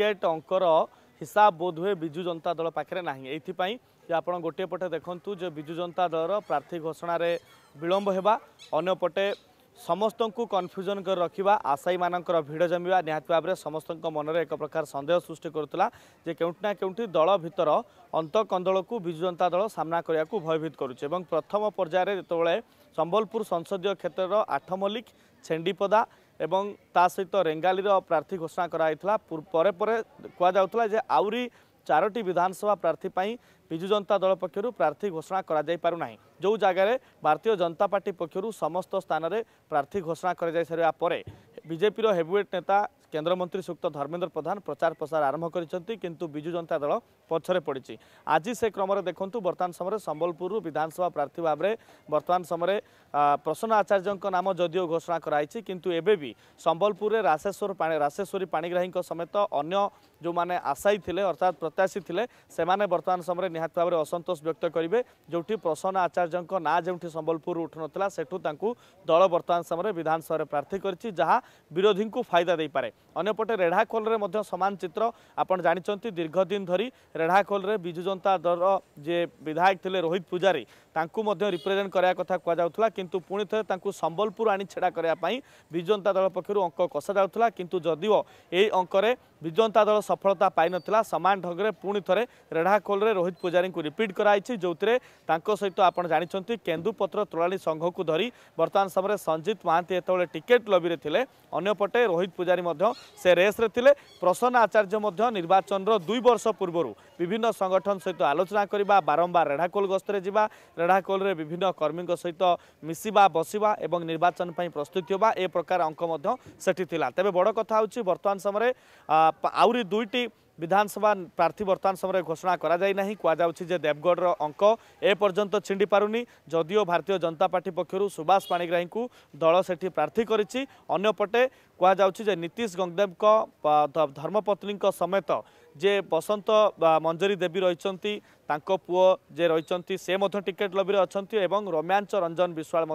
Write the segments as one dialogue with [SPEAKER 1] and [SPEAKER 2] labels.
[SPEAKER 1] ticket ଅଙ୍କର ହିସାବ ବୋଧ ହୁଏ ବିଜୁ ଜନତା ଦଳ ପାଖରେ ନାହିଁ ଏଇଥିପାଇଁ ଯେ ଆପଣ ଗୋଟିଏ ପଟେ ଦେଖନ୍ତୁ ଯେ ବିଜୁ ଜନତା ଦଳର ପ୍ରାର୍ଥୀ ଘୋଷଣାରେ ବିଳମ୍ବ ହେବା ଅନ୍ୟପଟେ ସମସ୍ତଙ୍କୁ କନଫ୍ୟୁଜନ୍ କରି ରଖିବା ଆଶାୟୀମାନଙ୍କର ଭିଡ଼ ଜମିବା ନିହାତି ଭାବରେ ସମସ୍ତଙ୍କ ମନରେ ଏକ ପ୍ରକାର ସନ୍ଦେହ ସୃଷ୍ଟି କରୁଥିଲା ଯେ କେଉଁଠି ନା କେଉଁଠି ଦଳ ଭିତର ଅନ୍ତଃକନ୍ଦଳକୁ ବିଜୁ ଜନତା ଦଳ ସାମ୍ନା କରିବାକୁ ଭୟଭୀତ କରୁଛି ଏବଂ ପ୍ରଥମ ପର୍ଯ୍ୟାୟରେ ଯେତେବେଳେ ସମ୍ବଲପୁର ସଂସଦୀୟ କ୍ଷେତ୍ରର ଆଠ ମଲ୍ଲିକ ଛେଣ୍ଡିପଦା ଏବଂ ତା ସହିତ ରେଙ୍ଗାଲିର ପ୍ରାର୍ଥୀ ଘୋଷଣା କରାଯାଇଥିଲା ପରେ ପରେ କୁହାଯାଉଥିଲା ଯେ ଆହୁରି ଚାରୋଟି ବିଧାନସଭା ପ୍ରାର୍ଥୀ ପାଇଁ ବିଜୁ ଜନତା ଦଳ ପକ୍ଷରୁ ପ୍ରାର୍ଥୀ ଘୋଷଣା କରାଯାଇପାରୁ ନାହିଁ ଯେଉଁ ଜାଗାରେ ଭାରତୀୟ ଜନତା ପାର୍ଟି ପକ୍ଷରୁ ସମସ୍ତ ସ୍ଥାନରେ ପ୍ରାର୍ଥୀ ଘୋଷଣା କରାଯାଇସାରିବା ପରେ ବିଜେପିର ହେଭିୱେଟ୍ ନେତା କେନ୍ଦ୍ରମନ୍ତ୍ରୀ ସୁକ୍ତ ଧର୍ମେନ୍ଦ୍ର ପ୍ରଧାନ ପ୍ରଚାର ପ୍ରସାର ଆରମ୍ଭ କରିଛନ୍ତି କିନ୍ତୁ ବିଜୁ ଜନତା ଦଳ ପଛରେ ପଡ଼ିଛି ଆଜି ସେ କ୍ରମରେ ଦେଖନ୍ତୁ ବର୍ତ୍ତମାନ ସମୟରେ ସମ୍ବଲପୁରରୁ ବିଧାନସଭା ପ୍ରାର୍ଥୀ ଭାବରେ ବର୍ତ୍ତମାନ ସମୟରେ ପ୍ରସନ୍ନ ଆଚାର୍ଯ୍ୟଙ୍କ ନାମ ଯଦିଓ ଘୋଷଣା କରାଯାଇଛି କିନ୍ତୁ ଏବେ ବି ସମ୍ବଲପୁରରେ ରାସେଶ୍ୱର ପାଣି ରାସେଶ୍ୱରୀ ପାଣିଗ୍ରାହୀଙ୍କ ସମେତ ଅନ୍ୟ ଯେଉଁମାନେ ଆଶାୟୀ ଥିଲେ ଅର୍ଥାତ୍ ପ୍ରତ୍ୟାଶୀ ଥିଲେ ସେମାନେ ବର୍ତ୍ତମାନ ସମୟରେ ନିହାତି ଭାବରେ ଅସନ୍ତୋଷ ବ୍ୟକ୍ତ କରିବେ ଯେଉଁଠି ପ୍ରସନ୍ନ ଆଚାର୍ଯ୍ୟଙ୍କ ନାଁ ଯେଉଁଠି ସମ୍ବଲପୁରରୁ ଉଠୁନଥିଲା ସେଠୁ ତାଙ୍କୁ ଦଳ ବର୍ତ୍ତମାନ ସମୟରେ ବିଧାନସଭାରେ ପ୍ରାର୍ଥୀ କରିଛି ଯାହା ବିରୋଧୀଙ୍କୁ ଫାଇଦା ଦେଇପାରେ ଅନ୍ୟପଟେ ରେଢ଼ାଖୋଲରେ ମଧ୍ୟ ସମାନ ଚିତ୍ର ଆପଣ ଜାଣିଛନ୍ତି ଦୀର୍ଘ ଦିନ ଧରି ରେଢ଼ାଖୋଲରେ ବିଜୁ ଜନତା ଦଳର ଯିଏ ବିଧାୟକ ଥିଲେ ରୋହିତ ପୂଜାରୀ ତାଙ୍କୁ ମଧ୍ୟ ରିପ୍ରେଜେଣ୍ଟ କରିବା କଥା କୁହାଯାଉଥିଲା କିନ୍ତୁ ପୁଣି ଥରେ ତାଙ୍କୁ ସମ୍ବଲପୁର ଆଣି ଛେଡ଼ା କରିବା ପାଇଁ ବିଜୁ ଜନତା ଦଳ ପକ୍ଷରୁ ଅଙ୍କ କଷାଯାଉଥିଲା କିନ୍ତୁ ଯଦିଓ ଏହି ଅଙ୍କରେ ବିଜୁ ଜନତା ଦଳ ସଫଳତା ପାଇନଥିଲା ସମାନ ଢଙ୍ଗରେ ପୁଣି ଥରେ ରେଢ଼ାଖୋଲରେ ରୋହିତ ପୂଜାରୀଙ୍କୁ ରିପିଟ୍ କରାଯାଇଛି ଯେଉଁଥିରେ ତାଙ୍କ ସହିତ ଆପଣ ଜାଣିଛନ୍ତି କେନ୍ଦୁପତ୍ର ତୋଳାଳୀ ସଂଘକୁ ଧରି ବର୍ତ୍ତମାନ ସମୟରେ ସଞ୍ଜିତ ମହାନ୍ତି ଯେତେବେଳେ ଟିକେଟ୍ ଲବିରେ ଥିଲେ ଅନ୍ୟପଟେ ରୋହିତ ପୂଜାରୀ ମଧ୍ୟ ସେ ରେସ୍ରେ ଥିଲେ ପ୍ରସନ୍ନ ଆଚାର୍ଯ୍ୟ ମଧ୍ୟ ନିର୍ବାଚନର ଦୁଇ ବର୍ଷ ପୂର୍ବରୁ ବିଭିନ୍ନ ସଂଗଠନ ସହିତ ଆଲୋଚନା କରିବା ବାରମ୍ବାର ରେଢ଼ାଖୋଲ ଗସ୍ତରେ ଯିବା ରେଢ଼ାଖୋଲରେ ବିଭିନ୍ନ କର୍ମୀଙ୍କ ସହିତ ମିଶିବା ବସିବା ଏବଂ ନିର୍ବାଚନ ପାଇଁ ପ୍ରସ୍ତୁତି ହେବା ଏ ପ୍ରକାର ଅଙ୍କ ମଧ୍ୟ ସେଠି ଥିଲା ତେବେ ବଡ଼ କଥା ହେଉଛି ବର୍ତ୍ତମାନ ସମୟରେ ଆହୁରି ଦୁଇଟି विधानसभा प्रार्थी वर्तमान समय घोषणा कु देवगढर अंक ए पर्थ्यन्त छिन्डिपारुन जद्यो भारतीय जनता पार्टी पक्षहरू सुभाष पाणिग्राही दल सठी प्रार्थी गरिटे कु गङ्गेव धर्मपत्नी समेत जे बसंत मंजरी देवी रहे र सिद्ध टिकेट लबिरहे अहि रम्याञ्च रञ्जन विश्वाल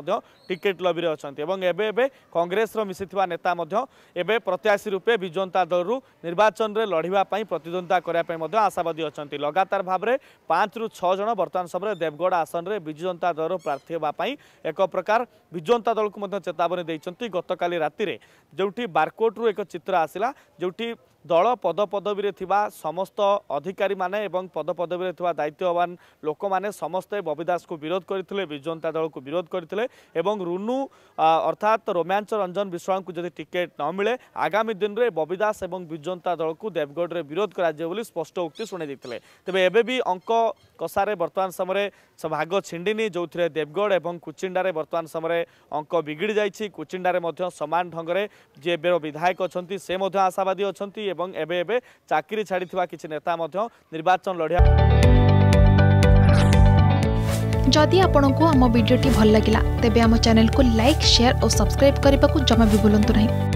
[SPEAKER 1] टिकेट लबिरहे अहिले ए कङ्ग्रेस र मिसिया प्रत्याशी रूपे विजु जनता दलवाचनले लडापे ପ୍ରତିଦ୍ୱନ୍ଦ୍ୱିତା କରିବା ପାଇଁ ମଧ୍ୟ ଆଶାବାଦୀ ଅଛନ୍ତି ଲଗାତାର ଭାବରେ ପାଞ୍ଚରୁ ଛଅ ଜଣ ବର୍ତ୍ତମାନ ସମୟରେ ଦେବଗଡ଼ ଆସନରେ ବିଜୁ ଜନତା ଦଳରୁ ପ୍ରାର୍ଥୀ ହେବା ପାଇଁ ଏକ ପ୍ରକାର ବିଜୁ ଜନତା ଦଳକୁ ମଧ୍ୟ ଚେତାବନୀ ଦେଇଛନ୍ତି ଗତକାଲି ରାତିରେ ଯେଉଁଠି ବାରକୋଟରୁ ଏକ ଚିତ୍ର ଆସିଲା ଯେଉଁଠି ଦଳ ପଦପଦବୀରେ ଥିବା ସମସ୍ତ ଅଧିକାରୀମାନେ ଏବଂ ପଦପଦବୀରେ ଥିବା ଦାୟିତ୍ୱବାନ ଲୋକମାନେ ସମସ୍ତେ ବବି ଦାସକୁ ବିରୋଧ କରିଥିଲେ ବିଜୁ ଜନତା ଦଳକୁ ବିରୋଧ କରିଥିଲେ ଏବଂ ରୁନୁ ଅର୍ଥାତ୍ ରୋମାଞ୍ଚ ରଞ୍ଜନ ବିଶ୍ୱାଳଙ୍କୁ ଯଦି ଟିକେଟ୍ ନ ମିଳେ ଆଗାମୀ ଦିନରେ ବବି ଦାସ ଏବଂ ବିଜୁ ଜନତା ଦଳକୁ ଦେବଗଡ଼ରେ ବିରୋଧ କରାଯିବ ବୋଲି ସ୍ପଷ୍ଟ ଉକ୍ତି ଶୁଣାଇ ଦେଇଥିଲେ ତେବେ ଏବେ ବି ଅଙ୍କ କଷାରେ ବର୍ତ୍ତମାନ ସମୟରେ ଭାଗ ଛିଣ୍ଡିନି ଯେଉଁଥିରେ ଦେବଗଡ଼ ଏବଂ କୁଚିଣ୍ଡାରେ ବର୍ତ୍ତମାନ ସମୟରେ ଅଙ୍କ ବିଗିଡ଼ି ଯାଇଛି କୁଚିଣ୍ଡାରେ ମଧ୍ୟ ସମାନ ଢଙ୍ଗରେ ଯିଏ ଏବେର ବିଧାୟକ ଅଛନ୍ତି ସେ ମଧ୍ୟ ଆଶାବାଦୀ ଅଛନ୍ତି এবং ଏବେ ଏବେ ଚାକିରି ଛାଡ଼ିଥିବା କିଛି ନେତା ମଧ୍ୟ ନିର୍ବାଚନ ଲଢ଼ିବା ଯଦି ଆପଣଙ୍କୁ ଆମ ଭିଡ଼ିଓଟି ଭଲ ଲାଗିଲା ତେବେ ଆମ ଚ୍ୟାନେଲକୁ ଲାଇକ୍ ସେୟାର ଓ ସବସ୍କ୍ରାଇବ୍ କରିବାକୁ ଜମା ବି ଭୁଲନ୍ତୁ ନାହିଁ